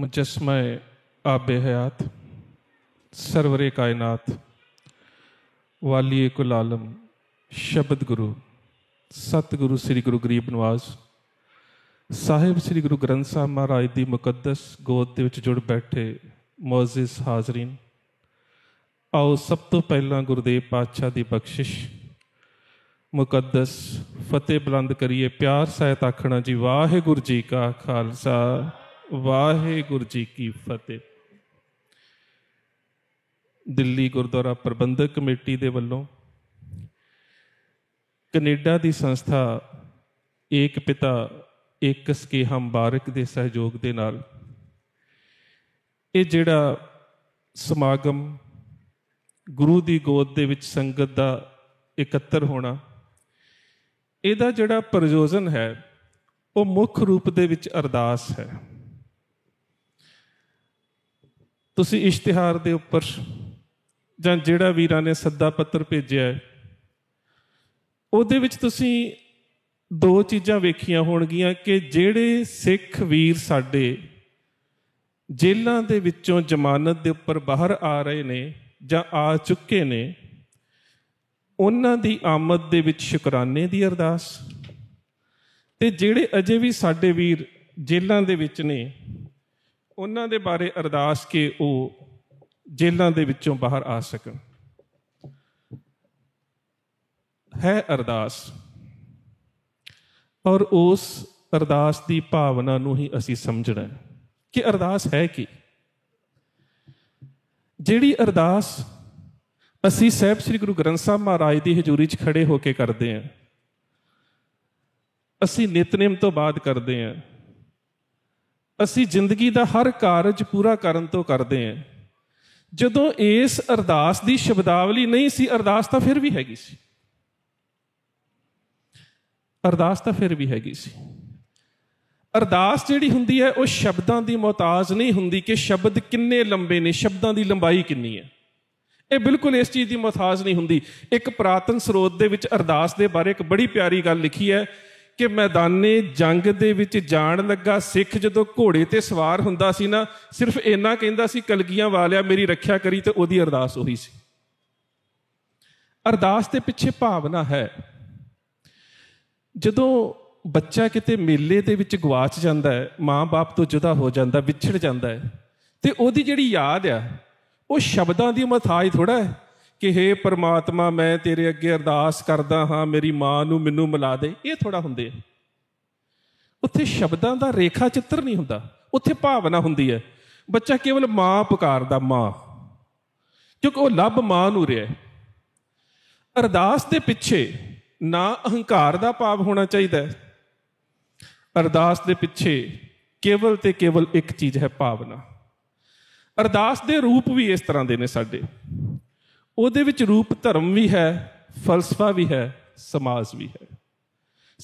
मुजस्म आब हयात सरवर कायनात वाली कुल आलम ਸ਼ਬਦ ਗੁਰੂ ਸਤਿਗੁਰੂ ਸ੍ਰੀ ਗੁਰੂ ਗਰੀਬ ਨਵਾਜ਼ ਸਾਹਿਬ ਸ੍ਰੀ ਗੁਰੂ ਗ੍ਰੰਥ ਸਾਹਿਬ ਮਹਾਰਾਜ ਦੀ ਮੁਕੱਦਸ ਗੋਦ ਦੇ ਵਿੱਚ ਜੁੜ ਬੈਠੇ ਮੌਜਿਸ ਹਾਜ਼ਰੀਨ ਆਓ ਸਭ ਤੋਂ ਪਹਿਲਾਂ ਗੁਰਦੇਵ ਪਾਤਸ਼ਾਹ ਦੀ ਬਖਸ਼ਿਸ਼ ਮੁਕੱਦਸ ਫਤਿਹ ਬੁਲੰਦ ਕਰੀਏ ਪਿਆਰ ਸਹਿਤ ਆਖਣਾ ਜੀ ਵਾਹਿਗੁਰੂ ਜੀ ਕਾ ਖਾਲਸਾ ਵਾਹਿਗੁਰੂ ਜੀ ਕੀ ਫਤਿਹ ਦਿੱਲੀ ਗੁਰਦੁਆਰਾ ਪ੍ਰਬੰਧਕ ਕਮੇਟੀ ਦੇ ਵੱਲੋਂ ਕੈਨੇਡਾ ਦੀ ਸੰਸਥਾ ਏਕ ਪਿਤਾ ਇੱਕ ਸਕੀਹਾ ਮੁਬਾਰਕ ਦੇ ਸਹਿਯੋਗ ਦੇ ਨਾਲ ਇਹ ਜਿਹੜਾ ਸਮਾਗਮ ਗੁਰੂ ਦੀ ਗੋਦ ਦੇ ਵਿੱਚ ਸੰਗਤ ਦਾ ਇਕੱਤਰ ਹੋਣਾ ਇਹਦਾ ਜਿਹੜਾ ਪ੍ਰਯੋਜਨ ਹੈ ਉਹ ਮੁੱਖ ਰੂਪ ਦੇ ਵਿੱਚ ਅਰਦਾਸ ਹੈ ਤੁਸੀਂ ਇਸ਼ਤਿਹਾਰ ਦੇ ਉੱਪਰ ਜਾਂ ਜਿਹੜਾ ਵੀਰਾਂ ਨੇ ਸੱਦਾ ਪੱਤਰ ਭੇਜਿਆ ਹੈ ਉਹਦੇ ਵਿੱਚ ਤੁਸੀਂ ਦੋ ਚੀਜ਼ਾਂ ਵੇਖੀਆਂ ਹੋਣਗੀਆਂ ਕਿ ਜਿਹੜੇ ਸਿੱਖ ਵੀਰ ਸਾਡੇ ਜੇਲ੍ਹਾਂ ਦੇ ਵਿੱਚੋਂ ਜ਼ਮਾਨਤ ਦੇ ਉੱਪਰ ਬਾਹਰ ਆ ਰਹੇ ਨੇ ਜਾਂ ਆ ਚੁੱਕੇ ਨੇ ਉਹਨਾਂ ਦੀ ਆਮਦ ਦੇ ਵਿੱਚ ਸ਼ੁਕਰਾਨੇ ਦੀ ਅਰਦਾਸ ਤੇ ਜਿਹੜੇ ਅਜੇ ਵੀ ਸਾਡੇ ਵੀਰ ਜੇਲ੍ਹਾਂ ਦੇ ਵਿੱਚ ਨੇ ਉਹਨਾਂ ਦੇ ਬਾਰੇ ਅਰਦਾਸ ਕਿ ਉਹ ਜੇਲ੍ਹਾਂ ਦੇ ਵਿੱਚੋਂ ਬਾਹਰ ਆ ਸਕਣ ਹੈ ਅਰਦਾਸ ਔਰ ਉਸ ਅਰਦਾਸ ਦੀ ਭਾਵਨਾ ਨੂੰ ਹੀ ਅਸੀਂ ਸਮਝਣਾ ਹੈ ਕਿ ਅਰਦਾਸ ਹੈ ਕੀ ਜਿਹੜੀ ਅਰਦਾਸ ਅਸੀਂ ਸਹਿਬ ਸ੍ਰੀ ਗੁਰੂ ਗ੍ਰੰਥ ਸਾਹਿਬ ਮਹਾਰਾਜ ਦੀ ਹਜ਼ੂਰੀ 'ਚ ਖੜੇ ਹੋ ਕੇ ਕਰਦੇ ਹਾਂ ਅਸੀਂ ਨਿਤਨੇਮ ਤੋਂ ਬਾਅਦ ਕਰਦੇ ਹਾਂ ਅਸੀਂ ਜ਼ਿੰਦਗੀ ਦਾ ਹਰ ਕਾਰਜ ਪੂਰਾ ਕਰਨ ਤੋਂ ਕਰਦੇ ਹਾਂ ਜਦੋਂ ਇਸ ਅਰਦਾਸ ਦੀ ਸ਼ਬਦਾਵਲੀ ਨਹੀਂ ਸੀ ਅਰਦਾਸ ਤਾਂ ਫਿਰ ਵੀ ਹੈਗੀ ਸੀ ਅਰਦਾਸ ਤਾਂ ਫਿਰ ਵੀ ਹੈਗੀ ਸੀ ਅਰਦਾਸ ਜਿਹੜੀ ਹੁੰਦੀ ਹੈ ਉਹ ਸ਼ਬਦਾਂ ਦੀ ਮੁਹਤਾਜ ਨਹੀਂ ਹੁੰਦੀ ਕਿ ਸ਼ਬਦ ਕਿੰਨੇ ਲੰਬੇ ਨੇ ਸ਼ਬਦਾਂ ਦੀ ਲੰਬਾਈ ਕਿੰਨੀ ਹੈ ਇਹ ਬਿਲਕੁਲ ਇਸ ਚੀਜ਼ ਦੀ ਮੁਹਤਾਜ ਨਹੀਂ ਹੁੰਦੀ ਇੱਕ ਪ੍ਰਾਤਨ ਸਰੋਤ ਦੇ ਵਿੱਚ ਅਰਦਾਸ ਦੇ ਬਾਰੇ ਇੱਕ ਬੜੀ ਪਿਆਰੀ ਗੱਲ ਲਿਖੀ ਹੈ ਕਿ ਮੈਦਾਨੇ ਜੰਗ ਦੇ ਵਿੱਚ ਜਾਣ ਲੱਗਾ ਸਿੱਖ ਜਦੋਂ ਘੋੜੇ ਤੇ ਸਵਾਰ ਹੁੰਦਾ ਸੀ ਨਾ ਸਿਰਫ ਇੰਨਾ ਕਹਿੰਦਾ ਸੀ ਕਲਗੀਆਂ ਵਾਲਿਆ ਮੇਰੀ ਰੱਖਿਆ ਕਰੀ ਤੇ ਉਹਦੀ ਅਰਦਾਸ ਉਹੀ ਸੀ ਅਰਦਾਸ ਦੇ ਪਿੱਛੇ ਭਾਵਨਾ ਹੈ ਜਦੋਂ ਬੱਚਾ ਕਿਤੇ ਮੇਲੇ ਦੇ ਵਿੱਚ ਗਵਾਚ ਜਾਂਦਾ ਹੈ ਮਾਂ-ਬਾਪ ਤੋਂ ਜੁਦਾ ਹੋ ਜਾਂਦਾ ਵਿਛੜ ਜਾਂਦਾ ਹੈ ਤੇ ਉਹਦੀ ਜਿਹੜੀ ਯਾਦ ਆ ਉਹ ਸ਼ਬਦਾਂ ਦੀ ਮਥਾਜ ਥੋੜਾ ਹੈ ਕਿ हे ਪਰਮਾਤਮਾ ਮੈਂ ਤੇਰੇ ਅੱਗੇ ਅਰਦਾਸ ਕਰਦਾ ਹਾਂ ਮੇਰੀ ਮਾਂ ਨੂੰ ਮੈਨੂੰ ਮਿਲਾ ਦੇ ਇਹ ਥੋੜਾ ਹੁੰਦੇ ਆ ਉੱਥੇ ਸ਼ਬਦਾਂ ਦਾ ਰੇਖਾ ਚਿੱਤਰ ਨਹੀਂ ਹੁੰਦਾ ਉੱਥੇ ਭਾਵਨਾ ਹੁੰਦੀ ਹੈ ਬੱਚਾ ਕੇਵਲ ਮਾਂ ਪੁਕਾਰਦਾ ਮਾਂ ਕਿਉਂਕਿ ਉਹ ਲੱਭ ਮਾਂ ਨੂੰ ਰਿਹਾ ਅਰਦਾਸ ਦੇ ਪਿੱਛੇ ਨਾ ਅਹੰਕਾਰ ਦਾ ਭਾਵ ਹੋਣਾ ਚਾਹੀਦਾ ਹੈ ਅਰਦਾਸ ਦੇ ਪਿੱਛੇ ਕੇਵਲ ਤੇ ਕੇਵਲ ਇੱਕ ਚੀਜ਼ ਹੈ ਭਾਵਨਾ ਅਰਦਾਸ ਦੇ ਰੂਪ ਵੀ ਇਸ ਤਰ੍ਹਾਂ ਦੇ ਨੇ ਸਾਡੇ ਉਹਦੇ ਵਿੱਚ ਰੂਪ ਧਰਮ ਵੀ ਹੈ ਫਲਸਫਾ ਵੀ ਹੈ ਸਮਾਜ ਵੀ ਹੈ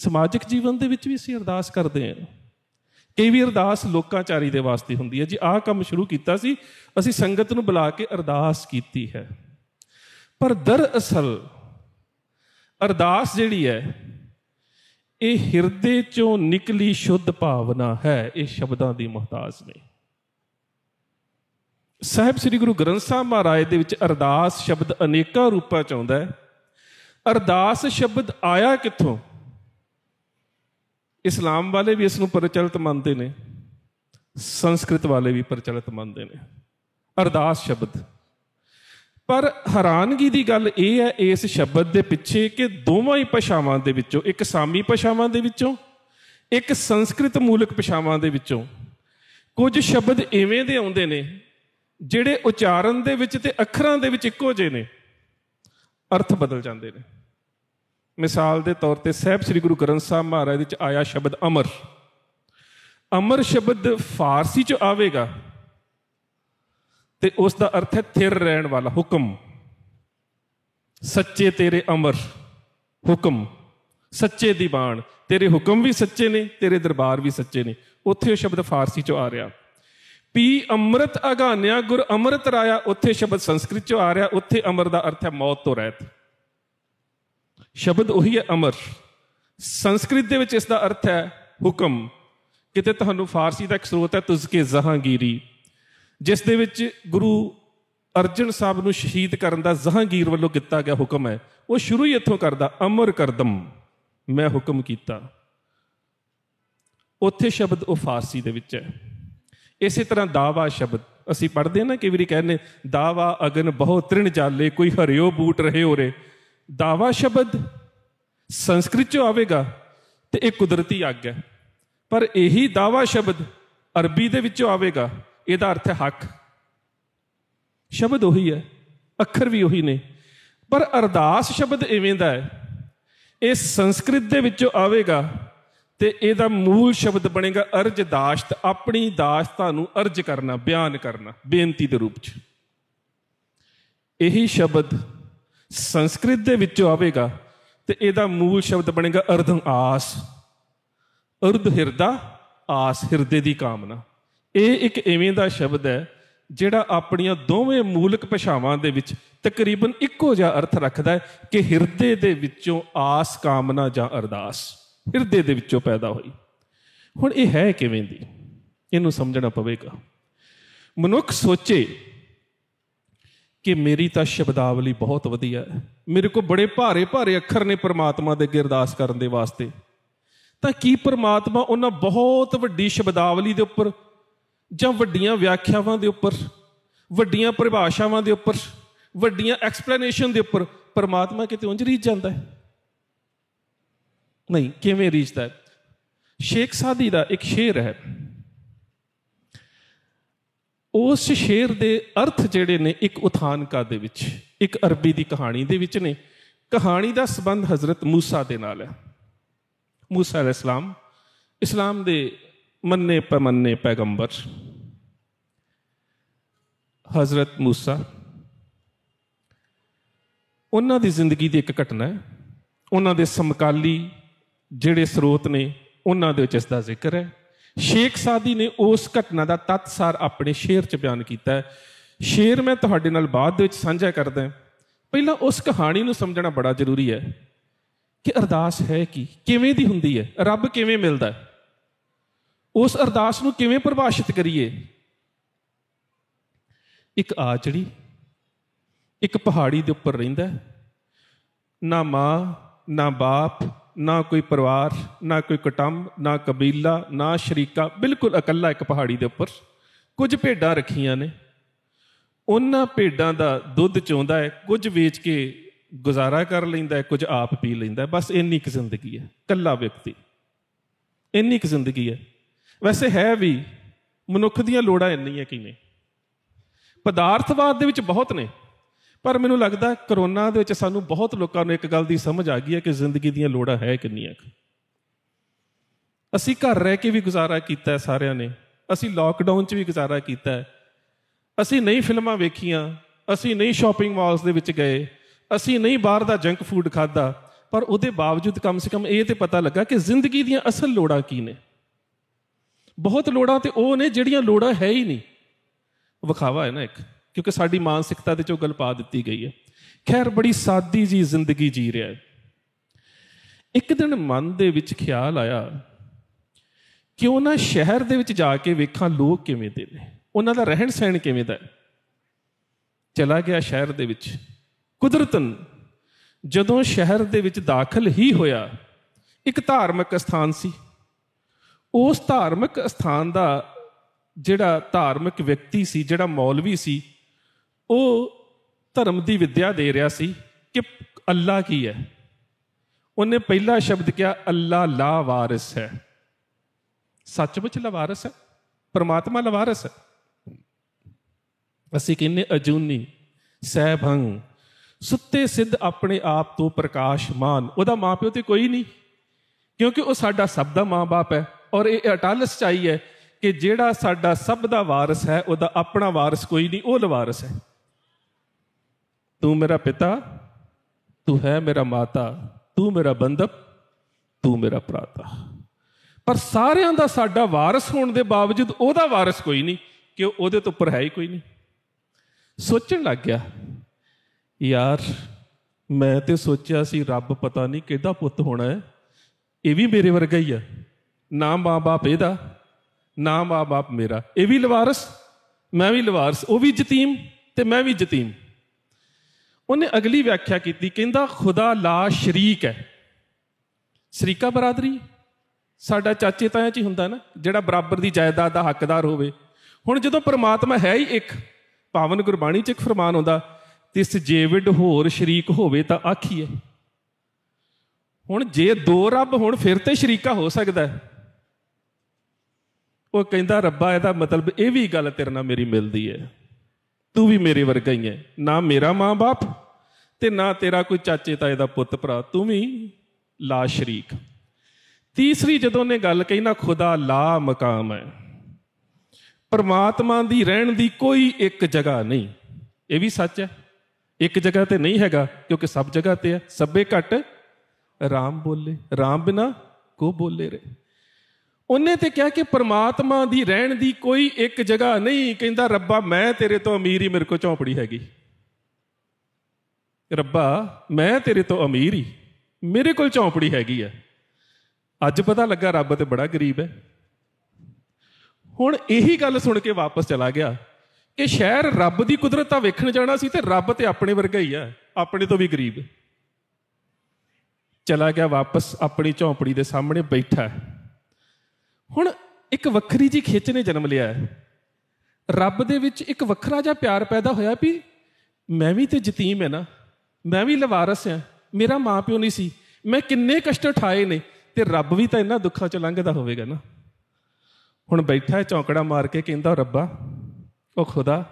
ਸਮਾਜਿਕ ਜੀਵਨ ਦੇ ਵਿੱਚ ਵੀ ਅਸੀਂ ਅਰਦਾਸ ਕਰਦੇ ਹਾਂ ਕਈ ਵੀ ਅਰਦਾਸ ਲੋਕਾਚਾਰੀ ਦੇ ਵਾਸਤੇ ਹੁੰਦੀ ਹੈ ਜੀ ਆਹ ਕੰਮ ਸ਼ੁਰੂ ਕੀਤਾ ਸੀ ਅਸੀਂ ਸੰਗਤ ਨੂੰ ਬੁਲਾ ਕੇ ਅਰਦਾਸ ਕੀਤੀ ਹੈ ਪਰ ਦਰ ਅਸਲ ਅਰਦਾਸ ਜਿਹੜੀ ਹੈ ਇਹ ਹਿਰਦੇ ਚੋਂ ਨਿਕਲੀ ਸ਼ੁੱਧ ਭਾਵਨਾ ਹੈ ਇਹ ਸ਼ਬਦਾਂ ਦੀ ਮੁਹਤਾਜ ਨਹੀਂ ਸਾਹਿਬ ਸ੍ਰੀ ਗੁਰੂ ਗ੍ਰੰਥ ਸਾਹਿਬ ਮਹਾਰਾਜ ਦੇ ਵਿੱਚ ਅਰਦਾਸ ਸ਼ਬਦ ਅਨੇਕਾਂ ਰੂਪਾਂ ਚ ਆਉਂਦਾ ਹੈ ਅਰਦਾਸ ਸ਼ਬਦ ਆਇਆ ਕਿੱਥੋਂ ਇਸਲਾਮ ਵਾਲੇ ਵੀ ਇਸ ਨੂੰ ਪ੍ਰਚਲਿਤ ਮੰਨਦੇ ਨੇ ਸੰਸਕ੍ਰਿਤ ਵਾਲੇ ਵੀ ਪ੍ਰਚਲਿਤ ਮੰਨਦੇ ਨੇ ਅਰਦਾਸ ਸ਼ਬਦ ਪਰ ਹੈਰਾਨਗੀ ਦੀ ਗੱਲ ਇਹ ਹੈ ਇਸ ਸ਼ਬਦ ਦੇ ਪਿੱਛੇ ਕਿ ਦੋਵਾਂ ਹੀ ਭਾਸ਼ਾਵਾਂ ਦੇ ਵਿੱਚੋਂ ਇੱਕ ਸਾਮੀ ਭਾਸ਼ਾਵਾਂ ਦੇ ਵਿੱਚੋਂ ਇੱਕ ਸੰਸਕ੍ਰਿਤ ਮੂਲਕ ਭਾਸ਼ਾਵਾਂ ਦੇ ਵਿੱਚੋਂ ਕੁਝ ਸ਼ਬਦ ਐਵੇਂ ਦੇ ਆਉਂਦੇ ਨੇ ਜਿਹੜੇ ਉਚਾਰਨ ਦੇ ਵਿੱਚ ਤੇ ਅੱਖਰਾਂ ਦੇ ਵਿੱਚ ਇੱਕੋ ਜਿਹੇ ਨੇ ਅਰਥ ਬਦਲ ਜਾਂਦੇ ਨੇ ਮਿਸਾਲ ਦੇ ਤੌਰ ਤੇ ਸਹਿਬ ਸ੍ਰੀ ਗੁਰੂ ਗ੍ਰੰਥ ਸਾਹਿਬ ਮਹਾਰਾਜ ਵਿੱਚ ਆਇਆ ਸ਼ਬਦ ਅਮਰ ਅਮਰ ਸ਼ਬਦ ਫਾਰਸੀ ਚ ਆਵੇਗਾ ਤੇ ਉਸ ਦਾ ਅਰਥ ਹੈ ਥਿਰ ਰਹਿਣ ਵਾਲਾ ਹੁਕਮ ਸੱਚੇ ਤੇਰੇ ਅਮਰ ਹੁਕਮ ਸੱਚੇ ਦੀਵਾਨ ਤੇਰੇ ਹੁਕਮ ਵੀ ਸੱਚੇ ਨੇ ਤੇਰੇ ਦਰਬਾਰ ਵੀ ਸੱਚੇ ਨੇ ਉੱਥੇ ਉਹ ਸ਼ਬਦ ਫਾਰਸੀ ਚੋਂ ਆ ਰਿਹਾ ਪੀ ਅੰਮ੍ਰਿਤ ਅਗਾਨਿਆ ਗੁਰ ਅੰਮ੍ਰਿਤ ਰਾਇਆ ਉੱਥੇ ਸ਼ਬਦ ਸੰਸਕ੍ਰਿਤ ਚੋਂ ਆ ਰਿਹਾ ਉੱਥੇ ਅਮਰ ਦਾ ਅਰਥ ਹੈ ਮੌਤ ਤੋਂ ਰਹਿਤ ਸ਼ਬਦ ਉਹੀ ਹੈ ਅਮਰ ਸੰਸਕ੍ਰਿਤ ਦੇ ਵਿੱਚ ਇਸ ਦਾ ਅਰਥ ਹੈ ਹੁਕਮ ਕਿਤੇ ਤੁਹਾਨੂੰ ਫਾਰਸੀ ਦਾ ਇੱਕ ਸਰੋਤ ਹੈ ਤੁਜ਼ਕੇ ਜ਼ਹਾਂਗੀਰੀ ਜਿਸ ਦੇ ਵਿੱਚ ਗੁਰੂ ਅਰਜਨ ਸਾਹਿਬ ਨੂੰ ਸ਼ਹੀਦ ਕਰਨ ਦਾ ਜ਼ਹਾਂਗੀਰ ਵੱਲੋਂ ਕੀਤਾ ਗਿਆ ਹੁਕਮ ਹੈ ਉਹ ਸ਼ੁਰੂ ਹੀ ਇੱਥੋਂ ਕਰਦਾ ਅਮਰ ਕਰਦਮ ਮੈਂ ਹੁਕਮ ਕੀਤਾ ਉੱਥੇ ਸ਼ਬਦ ਉਹ ਫਾਰਸੀ ਦੇ ਵਿੱਚ ਹੈ ਇਸੇ ਤਰ੍ਹਾਂ ਦਾਵਾ ਸ਼ਬਦ ਅਸੀਂ ਪੜ੍ਹਦੇ ਨਾ ਕਿ ਵੀਰੀ ਕਹਿੰਦੇ ਦਾਵਾ ਅਗਨ ਬਹੁ ਤ੍ਰਿਣ ਜਾਲੇ ਕੋਈ ਹਰਿਓ ਬੂਟ ਰਹੇ ਹੋਰੇ ਦਾਵਾ ਸ਼ਬਦ ਸੰਸਕ੍ਰਿਤ ਚੋਂ ਆਵੇਗਾ ਤੇ ਇਹ ਕੁਦਰਤੀ ਅੱਗ ਹੈ ਪਰ ਇਹੀ ਦਾਵਾ ਸ਼ਬਦ ਅਰਬੀ ਦੇ ਵਿੱਚੋਂ ਆਵੇਗਾ ਇਹਦਾ ਅਰਥ ਹੈ ਹੱਕ ਸ਼ਬਦ ਉਹੀ ਹੈ ਅੱਖਰ ਵੀ ਉਹੀ ਨੇ ਪਰ ਅਰਦਾਸ ਸ਼ਬਦ ਇਵੇਂ ਦਾ ਹੈ ਇਹ ਸੰਸਕ੍ਰਿਤ ਦੇ ਵਿੱਚੋਂ ਆਵੇਗਾ ਤੇ ਇਹਦਾ ਮੂਲ ਸ਼ਬਦ ਬਣੇਗਾ ਅਰਜ ਦਾਸ਼ਤ ਆਪਣੀ ਦਾਸਤਾ ਨੂੰ ਅਰਜ ਕਰਨਾ ਬਿਆਨ ਕਰਨਾ ਬੇਨਤੀ ਦੇ ਰੂਪ 'ਚ ਇਹੀ ਸ਼ਬਦ ਸੰਸਕ੍ਰਿਤ ਦੇ ਵਿੱਚੋਂ ਆਵੇਗਾ ਤੇ ਇਹਦਾ ਮੂਲ ਸ਼ਬਦ ਬਣੇਗਾ ਅਰਧੰ ਆਸ ਅਰਧ ਹਿਰਦਾ ਆਸ ਹਿਰਦੇ ਦੀ ਕਾਮਨਾ ਇਹ ਇੱਕ ਐਵੇਂ ਦਾ ਸ਼ਬਦ ਹੈ ਜਿਹੜਾ ਆਪਣੀਆਂ ਦੋਵੇਂ ਮੂਲਕ ਭਾਸ਼ਾਵਾਂ ਦੇ ਵਿੱਚ ਤਕਰੀਬਨ ਇੱਕੋ ਜਿਹਾ ਅਰਥ ਰੱਖਦਾ ਹੈ ਕਿ ਹਿਰਦੇ ਦੇ ਵਿੱਚੋਂ ਆਸ ਕਾਮਨਾ ਜਾਂ ਅਰਦਾਸ ਹਿਰਦੇ ਦੇ ਵਿੱਚੋਂ ਪੈਦਾ ਹੋਈ ਹੁਣ ਇਹ ਹੈ ਕਿਵੇਂ ਦੀ ਇਹਨੂੰ ਸਮਝਣਾ ਪਵੇਗਾ ਮਨੁੱਖ ਸੋਚੇ ਕਿ ਮੇਰੀ ਤਾਂ ਸ਼ਬਦਾਵਲੀ ਬਹੁਤ ਵਧੀਆ ਹੈ ਮੇਰੇ ਕੋਲ ਬੜੇ ਭਾਰੇ ਭਾਰੇ ਅੱਖਰ ਨੇ ਪ੍ਰਮਾਤਮਾ ਦੇ ਅੱਗੇ ਅਰਦਾਸ ਕਰਨ ਦੇ ਵਾਸਤੇ ਤਾਂ ਕੀ ਪ੍ਰਮਾਤਮਾ ਉਹਨਾਂ ਬਹੁਤ ਵੱਡੀ ਸ਼ਬਦਾਵਲੀ ਦੇ ਉੱਪਰ ਜਾਂ ਵੱਡੀਆਂ ਵਿਆਖਿਆਵਾਂ ਦੇ ਉੱਪਰ ਵੱਡੀਆਂ ਪਰਿਭਾਸ਼ਾਵਾਂ ਦੇ ਉੱਪਰ ਵੱਡੀਆਂ ਐਕਸਪਲੇਨੇਸ਼ਨ ਦੇ ਉੱਪਰ ਪ੍ਰਮਾਤਮਾ ਕਿਤੇ ਉਂਝ ਰੀਝ ਜਾਂਦਾ ਹੈ ਨਹੀਂ ਕਿਵੇਂ ਰੀਚਦਾ ਹੈ ਸ਼ੇਖ ਸਾਦੀ ਦਾ ਇੱਕ ਸ਼ੇਰ ਹੈ ਉਸ ਸ਼ੇਰ ਦੇ ਅਰਥ ਜਿਹੜੇ ਨੇ ਇੱਕ ਉਥਾਨਕਾ ਦੇ ਵਿੱਚ ਇੱਕ ਅਰਬੀ ਦੀ ਕਹਾਣੀ ਦੇ ਵਿੱਚ ਨੇ ਕਹਾਣੀ ਦਾ ਸਬੰਧ ਹਜ਼ਰਤ موسی ਦੇ ਨਾਲ ਹੈ موسی ਅਲੈਹਿਸਲਾਮ ਇਸਲਾਮ ਦੇ ਮੰਨੇ ਪਮੰਨੇ ਪੈਗੰਬਰ ਹਜ਼ਰਤ موسی ਉਹਨਾਂ ਦੀ ਜ਼ਿੰਦਗੀ ਦੀ ਇੱਕ ਘਟਨਾ ਹੈ ਉਹਨਾਂ ਦੇ ਸਮਕਾਲੀ ਜਿਹੜੇ ਸਰੋਤ ਨੇ ਉਹਨਾਂ ਦੇ ਵਿੱਚ ਇਸ ਦਾ ਜ਼ਿਕਰ ਹੈ ਸ਼ੇਖ ਸਾਦੀ ਨੇ ਉਸ ਘਟਨਾ ਦਾ ਤਤਸਾਰ ਆਪਣੇ ਸ਼ੇਰ 'ਚ ਬਿਆਨ ਕੀਤਾ ਹੈ ਸ਼ੇਰ ਮੈਂ ਤੁਹਾਡੇ ਨਾਲ ਬਾਅਦ ਦੇ ਵਿੱਚ ਸਾਂਝਾ ਕਰਦਾ ਹਾਂ ਪਹਿਲਾਂ ਉਸ ਕਹਾਣੀ ਨੂੰ ਸਮਝਣਾ ਬੜਾ ਜ਼ਰੂਰੀ ਹੈ ਕਿ ਅਰਦਾਸ ਹੈ ਕੀ ਕਿਵੇਂ ਦੀ ਹੁੰਦੀ ਹੈ ਰੱਬ ਕਿਵੇਂ ਮਿਲਦਾ ਹੈ ਉਸ ਅਰਦਾਸ ਨੂੰ ਕਿਵੇਂ ਪਰਿਭਾਸ਼ਿਤ ਕਰੀਏ ਇੱਕ ਆਚੜੀ ਇੱਕ ਪਹਾੜੀ ਦੇ ਉੱਪਰ ਰਹਿੰਦਾ ਨਾ ਮਾਂ ਨਾ ਬਾਪ ਨਾ ਕੋਈ ਪਰਿਵਾਰ ਨਾ ਕੋਈ ਕਟੰਬ ਨਾ ਕਬੀਲਾ ਨਾ ਸ਼ਰੀਕਾ ਬਿਲਕੁਲ ਇਕੱਲਾ ਇੱਕ ਪਹਾੜੀ ਦੇ ਉੱਪਰ ਕੁਝ ਭੇਡਾਂ ਰੱਖੀਆਂ ਨੇ ਉਹਨਾਂ ਭੇਡਾਂ ਦਾ ਦੁੱਧ ਚੋਂਦਾ ਹੈ ਕੁਝ ਵੇਚ ਕੇ ਗੁਜ਼ਾਰਾ ਕਰ ਲੈਂਦਾ ਹੈ ਕੁਝ ਆਪ ਪੀ ਲੈਂਦਾ ਹੈ ਬਸ ਇੰਨੀ ਕੁ ਜ਼ਿੰਦਗੀ ਹੈ ਇਕੱਲਾ ਵਿਅਕਤੀ ਇੰਨੀ ਕੁ ਜ਼ਿੰਦਗੀ ਹੈ ਵੈਸੇ ਹੈ ਵੀ ਮਨੁੱਖ ਦੀਆਂ ਲੋੜਾਂ ਇੰਨੀਆਂ ਕਿਵੇਂ ਪਦਾਰਥਵਾਦ ਦੇ ਵਿੱਚ ਬਹੁਤ ਨੇ ਪਰ ਮੈਨੂੰ ਲੱਗਦਾ ਕਰੋਨਾ ਦੇ ਵਿੱਚ ਸਾਨੂੰ ਬਹੁਤ ਲੋਕਾਂ ਨੂੰ ਇੱਕ ਗੱਲ ਦੀ ਸਮਝ ਆ ਗਈ ਹੈ ਕਿ ਜ਼ਿੰਦਗੀ ਦੀਆਂ ਲੋੜਾਂ ਹੈ ਕਿੰਨੀਆਂ ਕੁ ਅਸੀਂ ਘਰ ਰਹਿ ਕੇ ਵੀ ਗੁਜ਼ਾਰਾ ਕੀਤਾ ਹੈ ਸਾਰਿਆਂ ਨੇ ਅਸੀਂ ਲਾਕਡਾਊਨ 'ਚ ਵੀ ਗੁਜ਼ਾਰਾ ਕੀਤਾ ਹੈ ਅਸੀਂ ਨਹੀਂ ਫਿਲਮਾਂ ਵੇਖੀਆਂ ਅਸੀਂ ਨਹੀਂ ਸ਼ਾਪਿੰਗ ਮਾਲਸ ਦੇ ਵਿੱਚ ਗਏ ਅਸੀਂ ਨਹੀਂ ਬਾਹਰ ਦਾ ਜੰਕ ਫੂਡ ਖਾਦਾ ਪਰ ਉਹਦੇ ਬਾਵਜੂਦ ਕਮ ਸੇ ਕਮ ਇਹ ਤੇ ਪਤਾ ਲੱਗਾ ਕਿ ਜ਼ਿੰਦਗੀ ਦੀਆਂ ਅਸਲ ਲੋੜਾਂ ਕੀ ਨੇ ਬਹੁਤ ਲੋੜਾਂ ਤੇ ਉਹ ਨੇ ਜਿਹੜੀਆਂ ਲੋੜਾਂ ਹੈ ਹੀ ਨਹੀਂ ਵਿਖਾਵਾ ਹੈ ਨਾ ਇੱਕ ਕਿਉਂਕਿ ਸਾਡੀ ਮਾਨਸਿਕਤਾ ਦੇ ਉਹ ਗੱਲ ਪਾ ਦਿੱਤੀ ਗਈ ਹੈ ਖੈਰ ਬੜੀ ਸਾਦੀ ਜੀ ਜ਼ਿੰਦਗੀ ਜੀ ਰਿਹਾ ਹੈ ਇੱਕ ਦਿਨ ਮਨ ਦੇ ਵਿੱਚ ਖਿਆਲ ਆਇਆ ਕਿਉਂ ਨਾ ਸ਼ਹਿਰ ਦੇ ਵਿੱਚ ਜਾ ਕੇ ਵੇਖਾਂ ਲੋਕ ਕਿਵੇਂ ਦੇ ਨੇ ਉਹਨਾਂ ਦਾ ਰਹਿਣ ਸਹਿਣ ਕਿਵੇਂ ਦਾ ਹੈ ਚਲਾ ਗਿਆ ਸ਼ਹਿਰ ਦੇ ਵਿੱਚ ਕੁਦਰਤਨ ਜਦੋਂ ਸ਼ਹਿਰ ਦੇ ਵਿੱਚ ਦਾਖਲ ਹੀ ਹੋਇਆ ਇੱਕ ਧਾਰਮਿਕ ਸਥਾਨ ਸੀ ਉਸ ਧਾਰਮਿਕ ਸਥਾਨ ਦਾ ਜਿਹੜਾ ਧਾਰਮਿਕ ਵਿਅਕਤੀ ਸੀ ਜਿਹੜਾ ਮੌਲਵੀ ਸੀ ਉਹ ਧਰਮ ਦੀ ਵਿੱਦਿਆ ਦੇ ਰਿਹਾ ਸੀ ਕਿ ਅੱਲਾ ਕੀ ਹੈ ਉਹਨੇ ਪਹਿਲਾ ਸ਼ਬਦ ਕਿਹਾ ਅੱਲਾ ਲਾ ਵਾਰਿਸ ਹੈ ਸੱਚਮੁੱਚ ਵਾਰਿਸ ਹੈ ਪਰਮਾਤਮਾ ਵਾਰਿਸ ਹੈ ਅਸੀਂ ਕਿੰਨੇ ਅਜੂਨੀ ਸਹਿਭੰ ਸੁੱਤੇ ਸਿੱਧ ਆਪਣੇ ਆਪ ਤੋਂ ਪ੍ਰਕਾਸ਼ਮਾਨ ਉਹਦਾ ਮਾਪਿਓ ਤੇ ਕੋਈ ਨਹੀਂ ਕਿਉਂਕਿ ਉਹ ਸਾਡਾ ਸਭ ਦਾ ਮਾਂ ਹੈ ਔਰ ਇਹ ਅਟਲ ਸਚਾਈ ਹੈ ਕਿ ਜਿਹੜਾ ਸਾਡਾ ਸਭ ਦਾ ਵਾਰਿਸ ਹੈ ਉਹਦਾ ਆਪਣਾ ਵਾਰਿਸ ਕੋਈ ਨਹੀਂ ਉਹ ਲਵਾਰਿਸ ਹੈ ਤੂੰ ਮੇਰਾ ਪਿਤਾ ਤੂੰ ਹੈ ਮੇਰਾ ਮਾਤਾ ਤੂੰ ਮੇਰਾ ਬੰਦਪ ਤੂੰ ਮੇਰਾ ਪ੍ਰਾਤਾ ਪਰ ਸਾਰਿਆਂ ਦਾ ਸਾਡਾ ਵਾਰਿਸ ਹੋਣ ਦੇ ਬਾਵਜੂਦ ਉਹਦਾ ਵਾਰਿਸ ਕੋਈ ਨਹੀਂ ਕਿ ਉਹਦੇ ਤੋਂ ਉੱਪਰ ਹੈ ਹੀ ਕੋਈ ਨਹੀਂ ਸੋਚਣ ਲੱਗ ਗਿਆ ਯਾਰ ਮੈਂ ਤੇ ਸੋਚਿਆ ਸੀ ਰੱਬ ਪਤਾ ਨਹੀਂ ਕਿਹਦਾ ਪੁੱਤ ਹੋਣਾ ਹੈ ਇਹ ਵੀ ਮੇਰੇ ਵਰਗਾ ਹੀ ਆ ਨਾ ਮਾਂ-ਬਾਪ ਇਹਦਾ ਨਾ ਮਾਂ-ਬਾਪ ਮੇਰਾ ਇਹ ਵੀ ਲਵਾਰਸ ਮੈਂ ਵੀ ਲਵਾਰਸ ਉਹ ਵੀ ਯਤੀਮ ਤੇ ਮੈਂ ਵੀ ਯਤੀਮ ਉਹਨੇ ਅਗਲੀ ਵਿਆਖਿਆ ਕੀਤੀ ਕਹਿੰਦਾ ਖੁਦਾ ਲਾ ਸ਼ਰੀਕ ਹੈ ਸ਼ਰੀਕਾ ਬਰਾਦਰੀ ਸਾਡਾ ਚਾਚੇ ਤਾਇਆ ਚ ਹੀ ਹੁੰਦਾ ਨਾ ਜਿਹੜਾ ਬਰਾਬਰ ਦੀ ਜਾਇਦਾਦ ਦਾ ਹੱਕਦਾਰ ਹੋਵੇ ਹੁਣ ਜਦੋਂ ਪਰਮਾਤਮਾ ਹੈ ਹੀ ਇੱਕ ਪਾਵਨ ਗੁਰਬਾਣੀ ਚ ਇੱਕ ਫਰਮਾਨ ਹੁੰਦਾ ਤਿਸ ਜੇਵਿਡ ਹੋਰ ਸ਼ਰੀਕ ਹੋਵੇ ਤਾਂ ਆਖੀਏ ਹੁਣ ਜੇ ਦੋ ਰੱਬ ਹੁਣ ਫਿਰ ਤੇ ਸ਼ਰੀਕਾ ਹੋ ਸਕਦਾ ਉਹ ਕਹਿੰਦਾ ਰੱਬਾ ਇਹਦਾ ਮਤਲਬ ਇਹ ਵੀ ਗੱਲ ਤੇਰੇ ਨਾਲ ਮੇਰੀ ਮਿਲਦੀ ਹੈ ਤੂੰ ਵੀ ਮੇਰੇ ਵਰਗਾ ਹੀ ਹੈ ਨਾ ਮੇਰਾ ਮਾਂ-ਬਾਪ ਤੇ ਨਾ ਤੇਰਾ ਕੋਈ ਚਾਚੇ ਤਾਏ ਦਾ ਪੁੱਤ ਭਰਾ ਤੂੰ ਵੀ ਲਾ ਸ਼ਰੀਕ ਤੀਸਰੀ ਜਦੋਂ ਨੇ ਗੱਲ ਕਹੀ ਨਾ ਖੁਦਾ ਲਾ ਮਕਾਮ ਹੈ ਪਰਮਾਤਮਾ ਦੀ ਰਹਿਣ ਦੀ ਕੋਈ ਇੱਕ ਜਗ੍ਹਾ ਨਹੀਂ ਇਹ ਵੀ ਸੱਚ ਹੈ ਇੱਕ ਜਗ੍ਹਾ ਤੇ ਨਹੀਂ ਹੈਗਾ ਕਿਉਂਕਿ ਸਭ ਜਗ੍ਹਾ ਤੇ ਹੈ ਸਭੇ ਘਟ ਰਾਮ ਬੋਲੇ ਰਾਮ ਬਿਨਾ ਕੋ ਬੋਲੇ ਰੇ ਉਹਨੇ ਤੇ ਕਿਹਾ ਕਿ ਪ੍ਰਮਾਤਮਾ ਦੀ ਰਹਿਣ ਦੀ ਕੋਈ ਇੱਕ ਜਗ੍ਹਾ ਨਹੀਂ ਕਹਿੰਦਾ ਰੱਬਾ ਮੈਂ ਤੇਰੇ ਤੋਂ ਅਮੀਰ ਹੀ ਮੇਰੇ ਕੋ ਝੌਂਪੜੀ ਹੈਗੀ ਰੱਬਾ ਮੈਂ ਤੇਰੇ ਤੋਂ ਅਮੀਰ ਹੀ ਮੇਰੇ ਕੋਲ ਝੌਂਪੜੀ ਹੈਗੀ ਆ ਅੱਜ ਪਤਾ ਲੱਗਾ ਰੱਬ ਤੇ ਬੜਾ ਗਰੀਬ ਹੈ ਹੁਣ ਇਹੀ ਗੱਲ ਸੁਣ ਕੇ ਵਾਪਸ ਚਲਾ ਗਿਆ ਕਿ ਸ਼ਹਿਰ ਰੱਬ ਦੀ ਕੁਦਰਤ ਤਾਂ ਵੇਖਣ ਜਾਣਾ ਸੀ ਤੇ ਰੱਬ ਤੇ ਆਪਣੇ ਵਰਗਾ ਹੀ ਆ ਆਪਣੇ ਤੋਂ ਵੀ ਗਰੀਬ ਚਲਾ ਗਿਆ ਵਾਪਸ ਆਪਣੀ ਝੌਂਪੜੀ ਦੇ ਸਾਹਮਣੇ ਬੈਠਾ ਹੈ ਹੁਣ ਇੱਕ ਵੱਖਰੀ ਜੀ ਖੇਚ ਨੇ ਜਨਮ ਲਿਆ ਹੈ ਰੱਬ ਦੇ ਵਿੱਚ ਇੱਕ ਵੱਖਰਾ ਜਿਹਾ ਪਿਆਰ ਪੈਦਾ ਹੋਇਆ ਵੀ ਮੈਂ ਵੀ ਤੇ ਜਤੀਮ ਹੈ ਨਾ ਮੈਂ ਵੀ ਲਵਾਰਸ ਹਾਂ ਮੇਰਾ ਮਾਪਿਓ ਨਹੀਂ ਸੀ ਮੈਂ ਕਿੰਨੇ ਕਸ਼ਟ ਉਠਾਏ ਨੇ ਤੇ ਰੱਬ ਵੀ ਤਾਂ ਇਹਨਾਂ ਦੁੱਖਾਂ ਚੋਂ ਲੰਘਦਾ ਹੋਵੇਗਾ ਨਾ ਹੁਣ ਬੈਠਾ ਹੈ ਚੌਂਕੜਾ ਮਾਰ ਕੇ ਕਹਿੰਦਾ ਰੱਬਾ ਉਹ ਖੁਦਾ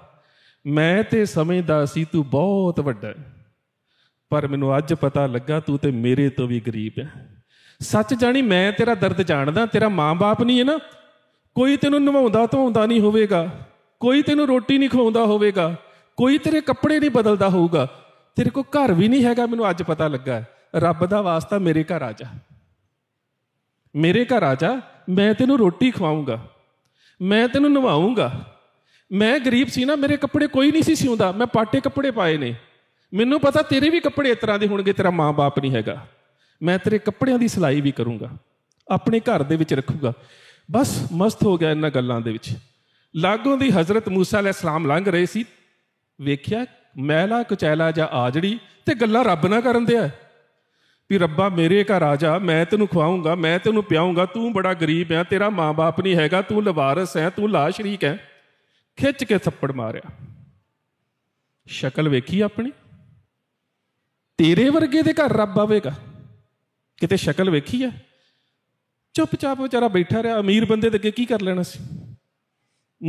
ਮੈਂ ਤੇ ਸਮਝਦਾ ਸੀ ਤੂੰ ਬਹੁਤ ਵੱਡਾ ਹੈ ਪਰ ਮੈਨੂੰ ਅੱਜ ਪਤਾ ਲੱਗਾ ਤੂੰ ਤੇ ਮੇਰੇ ਤੋਂ ਵੀ ਗਰੀਬ ਹੈ ਸੱਚ ਜਾਣੀ ਮੈਂ ਤੇਰਾ ਦਰਦ ਜਾਣਦਾ ਤੇਰਾ ਮਾਂ-ਬਾਪ ਨਹੀਂ ਹੈ ਨਾ ਕੋਈ ਤੈਨੂੰ ਨਵਾਉਂਦਾ ਧੋਉਂਦਾ ਨਹੀਂ ਹੋਵੇਗਾ ਕੋਈ ਤੈਨੂੰ ਰੋਟੀ ਨਹੀਂ ਖਵਾਉਂਦਾ ਹੋਵੇਗਾ ਕੋਈ ਤੇਰੇ ਕੱਪੜੇ ਨਹੀਂ ਬਦਲਦਾ ਹੋਊਗਾ ਤੇਰੇ ਕੋ ਘਰ ਵੀ ਨਹੀਂ ਹੈਗਾ ਮੈਨੂੰ ਅੱਜ ਪਤਾ ਲੱਗਾ ਰੱਬ ਦਾ ਵਾਸਤਾ ਮੇਰੇ ਘਰ ਆ ਜਾ ਮੇਰੇ ਘਰ ਆ ਜਾ ਮੈਂ ਤੈਨੂੰ ਰੋਟੀ ਖਵਾਉਂਗਾ ਮੈਂ ਤੈਨੂੰ ਨਵਾਉਂਗਾ ਮੈਂ ਗਰੀਬ ਸੀ ਨਾ ਮੇਰੇ ਕੱਪੜੇ ਕੋਈ ਨਹੀਂ ਸੀ ਸਿਉਂਦਾ ਮੈਂ ਪਾਟੇ ਕੱਪੜੇ ਪਾਏ ਨੇ ਮੈਨੂੰ ਪਤਾ ਤੇਰੇ ਵੀ ਕੱਪੜੇ ਇਸ ਤਰ੍ਹਾਂ ਦੇ ਹੋਣਗੇ ਤੇਰਾ ਮਾਂ-ਬਾਪ ਨਹੀਂ ਹੈਗਾ ਮੈਂ ਤੇਰੇ ਕੱਪੜਿਆਂ ਦੀ ਸਿਲਾਈ ਵੀ ਕਰੂੰਗਾ ਆਪਣੇ ਘਰ ਦੇ ਵਿੱਚ ਰੱਖੂਗਾ ਬਸ ਮਸਤ ਹੋ ਗਿਆ ਇਹਨਾਂ ਗੱਲਾਂ ਦੇ ਵਿੱਚ ਲਾਗੋਂ ਦੀ ਹਜ਼ਰਤ موسی علیہ السلام ਲੰਘ ਰਹੇ ਸੀ ਵੇਖਿਆ ਮਹਿਲਾ ਕੁਚੈਲਾ ਜਾਂ ਆਜੜੀ ਤੇ ਗੱਲਾਂ ਰੱਬ ਨਾਲ ਕਰਨ ਦਿਆ ਵੀ ਰੱਬਾ ਮੇਰੇ ਘਰ ਆ ਜਾ ਮੈਂ ਤੈਨੂੰ ਖਵਾਉਂਗਾ ਮੈਂ ਤੈਨੂੰ ਪਿਆਉਂਗਾ ਤੂੰ ਬੜਾ ਗਰੀਬ ਐ ਤੇਰਾ ਮਾਂ-ਬਾਪ ਨਹੀਂ ਹੈਗਾ ਤੂੰ ਲਵਾਰਸ ਹੈ ਤੂੰ ਲਾਸ਼ਰੀਕ ਹੈ ਖਿੱਚ ਕੇ ਥੱਪੜ ਮਾਰਿਆ ਸ਼ਕਲ ਵੇਖੀ ਆਪਣੀ ਤੇਰੇ ਵਰਗੇ ਦੇ ਘਰ ਰੱਬ ਆਵੇਗਾ ਕਿਤੇ ਸ਼ਕਲ ਵੇਖੀ ਆ ਚੁੱਪਚਾਪ ਵਿਚਾਰਾ ਬੈਠਾ ਰਿਹਾ ਅਮੀਰ ਬੰਦੇ ਦੇ ਅੱਗੇ ਕੀ ਕਰ ਲੈਣਾ ਸੀ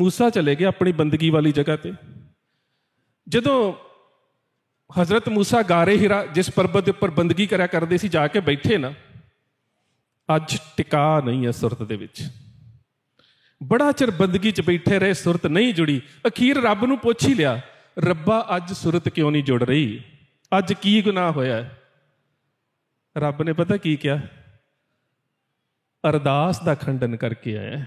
موسی ਚਲੇ ਗਿਆ ਆਪਣੀ ਬੰਦਗੀ ਵਾਲੀ ਜਗ੍ਹਾ ਤੇ ਜਦੋਂ حضرت موسی ਗਾਰੇ ਹਿਰਾ ਜਿਸ ਪਰਬਤ ਦੇ ਉੱਪਰ ਬੰਦਗੀ ਕਰਿਆ ਕਰਦੇ ਸੀ ਜਾ ਕੇ ਬੈਠੇ ਨਾ ਅੱਜ ਟਿਕਾ ਨਹੀਂ ਹੈ ਸੁਰਤ ਦੇ ਵਿੱਚ ਬੜਾ ਚਿਰ ਬੰਦਗੀ 'ਚ ਬੈਠੇ ਰਹੇ ਸੁਰਤ ਨਹੀਂ ਜੁੜੀ ਅਖੀਰ ਰੱਬ ਨੂੰ ਪੁੱਛ ਹੀ ਲਿਆ ਰੱਬਾ ਅੱਜ ਸੁਰਤ ਕਿਉਂ ਨਹੀਂ ਜੁੜ ਰਹੀ ਅੱਜ ਕੀ ਗੁਨਾਹ ਹੋਇਆ ਹੈ ਰੱਬ ਨੇ ਪਤਾ ਕੀ ਕਿਹਾ ਅਰਦਾਸ ਦਾ ਖੰਡਨ ਕਰਕੇ ਆਇਆ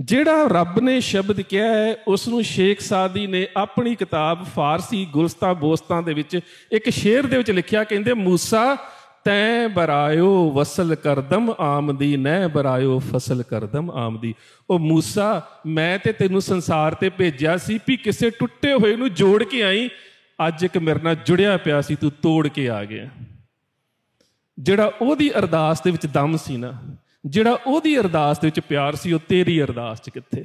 ਜਿਹੜਾ ਰੱਬ ਨੇ ਸ਼ਬਦ ਕਿਹਾ ਹੈ ਉਸ ਨੂੰ ਸ਼ੇਖ ਸਾਦੀ ਨੇ ਆਪਣੀ ਕਿਤਾਬ ਫਾਰਸੀ ਗੁਲਸਤਾ ਬੋਸਤਾ ਦੇ ਵਿੱਚ ਇੱਕ ਸ਼ੇਰ ਦੇ ਵਿੱਚ ਲਿਖਿਆ ਕਹਿੰਦੇ موسی ਤੈ ਬਰਾਇਓ ਵਸਲ ਕਰਦਮ ਆਮਦੀ ਨੈ ਬਰਾਇਓ ਫਸਲ ਕਰਦਮ ਆਮਦੀ ਉਹ موسی ਮੈਂ ਤੇ ਤੈਨੂੰ ਸੰਸਾਰ ਤੇ ਭੇਜਿਆ ਸੀ ਵੀ ਕਿਸੇ ਟੁੱਟੇ ਹੋਏ ਨੂੰ ਜੋੜ ਕੇ ਆਈ ਅੱਜ ਇੱਕ ਮੇਰੇ ਨਾਲ ਜੁੜਿਆ ਪਿਆ ਸੀ ਤੂੰ ਤੋੜ ਕੇ ਆ ਗਿਆ ਜਿਹੜਾ ਉਹਦੀ ਅਰਦਾਸ ਦੇ ਵਿੱਚ ਦਮ ਸੀ ਨਾ ਜਿਹੜਾ ਉਹਦੀ ਅਰਦਾਸ ਦੇ ਵਿੱਚ ਪਿਆਰ ਸੀ ਉਹ ਤੇਰੀ ਅਰਦਾਸ 'ਚ ਕਿੱਥੇ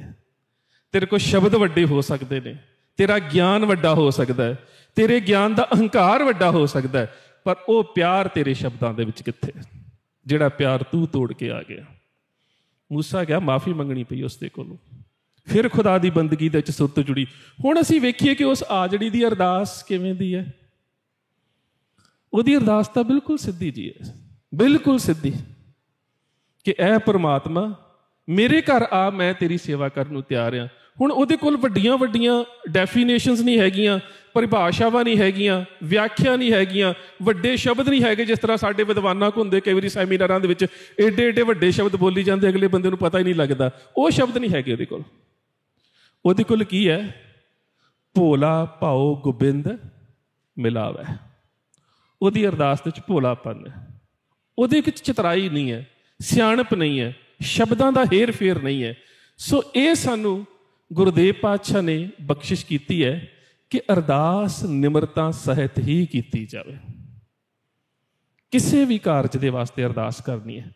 ਤੇਰੇ ਕੋਲ ਸ਼ਬਦ ਵੱਡੇ ਹੋ ਸਕਦੇ ਨੇ ਤੇਰਾ ਗਿਆਨ ਵੱਡਾ ਹੋ ਸਕਦਾ ਹੈ ਤੇਰੇ ਗਿਆਨ ਦਾ ਅਹੰਕਾਰ ਵੱਡਾ ਹੋ ਸਕਦਾ ਹੈ ਪਰ ਉਹ ਪਿਆਰ ਤੇਰੇ ਸ਼ਬਦਾਂ ਦੇ ਵਿੱਚ ਕਿੱਥੇ ਜਿਹੜਾ ਪਿਆਰ ਤੂੰ ਤੋੜ ਕੇ ਆ ਗਿਆ موسی ਗਿਆ ਮਾਫੀ ਮੰਗਣੀ ਪਈ ਉਸ ਦੇ ਕੋਲੋਂ ਫਿਰ ਖੁਦਾ ਦੀ ਬੰਦਗੀ ਦੇ ਵਿੱਚ ਸੁੱਤ ਜੁੜੀ ਹੁਣ ਅਸੀਂ ਵੇਖੀਏ ਕਿ ਉਸ ਆਜੜੀ ਦੀ ਅਰਦਾਸ ਕਿਵੇਂ ਦੀ ਹੈ ਉਹਦੀ ਅਰਦਾਸ ਤਾਂ ਬਿਲਕੁਲ ਸਿੱਧੀ ਜੀ ਹੈ ਬਿਲਕੁਲ ਸਿੱਧੀ ਕਿ ਐ ਪ੍ਰਮਾਤਮਾ ਮੇਰੇ ਘਰ ਆ ਮੈਂ ਤੇਰੀ ਸੇਵਾ ਕਰਨ ਨੂੰ ਤਿਆਰ ਆ ਹੁਣ ਉਹਦੇ ਕੋਲ ਵੱਡੀਆਂ ਵੱਡੀਆਂ ਡੈਫੀਨੇਸ਼ਨਸ ਨਹੀਂ ਹੈਗੀਆਂ ਪਰਿਭਾਸ਼ਾਵਾਂ ਨਹੀਂ ਹੈਗੀਆਂ ਵਿਆਖਿਆ ਨਹੀਂ ਹੈਗੀਆਂ ਵੱਡੇ ਸ਼ਬਦ ਨਹੀਂ ਹੈਗੇ ਜਿਸ ਤਰ੍ਹਾਂ ਸਾਡੇ ਵਿਦਵਾਨਾਂ ਕੋ ਹੁੰਦੇ ਕਈ ਵਾਰੀ ਸੈਮੀਨਾਰਾਂ ਦੇ ਵਿੱਚ ਏਡੇ ਏਡੇ ਵੱਡੇ ਸ਼ਬਦ ਬੋਲੀ ਜਾਂਦੇ ਅਗਲੇ ਬੰਦੇ ਨੂੰ ਪਤਾ ਹੀ ਨਹੀਂ ਲੱਗਦਾ ਉਹ ਸ਼ਬਦ ਨਹੀਂ ਹੈਗੇ ਉਹਦੇ ਕੋਲ ਉਹਦੇ ਕੋਲ ਕੀ ਹੈ ਭੋਲਾ ਭਾਉ ਗੋਬਿੰਦ ਮਿਲਾਵੇ ਉਹਦੀ ਅਰਦਾਸ ਵਿੱਚ ਭੋਲਾਪਨ ਹੈ ਉਹਦੇ ਵਿੱਚ ਚਤਰਾਈ ਨਹੀਂ ਹੈ ਸਿਆਣਪ ਨਹੀਂ ਹੈ ਸ਼ਬਦਾਂ ਦਾ ਹੇਰ ਫੇਰ ਨਹੀਂ ਹੈ ਸੋ ਇਹ ਸਾਨੂੰ ਗੁਰਦੇਵ ਪਾਤਸ਼ਾਹ ਨੇ ਬਖਸ਼ਿਸ਼ ਕੀਤੀ ਹੈ ਕਿ ਅਰਦਾਸ ਨਿਮਰਤਾ ਸਹਿਤ ਹੀ ਕੀਤੀ ਜਾਵੇ ਕਿਸੇ ਵੀ ਕਾਰਜ ਦੇ ਵਾਸਤੇ ਅਰਦਾਸ ਕਰਨੀ ਹੈ